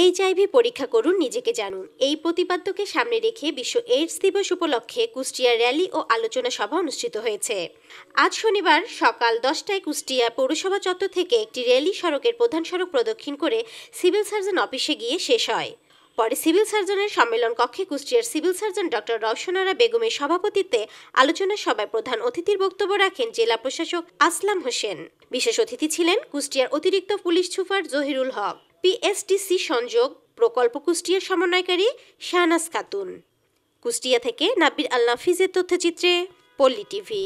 HIV পরীক্ষা করুন নিজেকে জানুন এই প্রতিপাদ্যকে সামনে রেখে বিশ্ব এইডস দিবস উপলক্ষে কুষ্টিয়া র্যালি ও আলোচনা সভা অনুষ্ঠিত হয়েছে আজ শনিবার সকাল দশটায় কুষ্টিয়া পৌরসভা চত্বর থেকে একটি র্যালি সড়কের প্রধান সড়ক প্রদক্ষিণ করে সিভিল সার্জন অফিসে গিয়ে শেষ হয় পরে সিভিল সার্জনের সম্মেলন কক্ষে কুষ্টিয়ার সিভিল সার্জন ডক্টর রওশনারা বেগমের সভাপতিত্বে আলোচনা সভায় প্রধান অতিথির বক্তব্য রাখেন জেলা প্রশাসক আসলাম হোসেন বিশেষ অতিথি ছিলেন কুষ্টিয়ার অতিরিক্ত police super Zahirul Haque PSTC সংযোগ প্রকল্প কুষ্টিয়া সমন্বয়কারী শাহনাজ খাতুন কুষ্টিয়া থেকে নাবির আল নাফিজের তথ্যচিত্রে পল্লী টিভি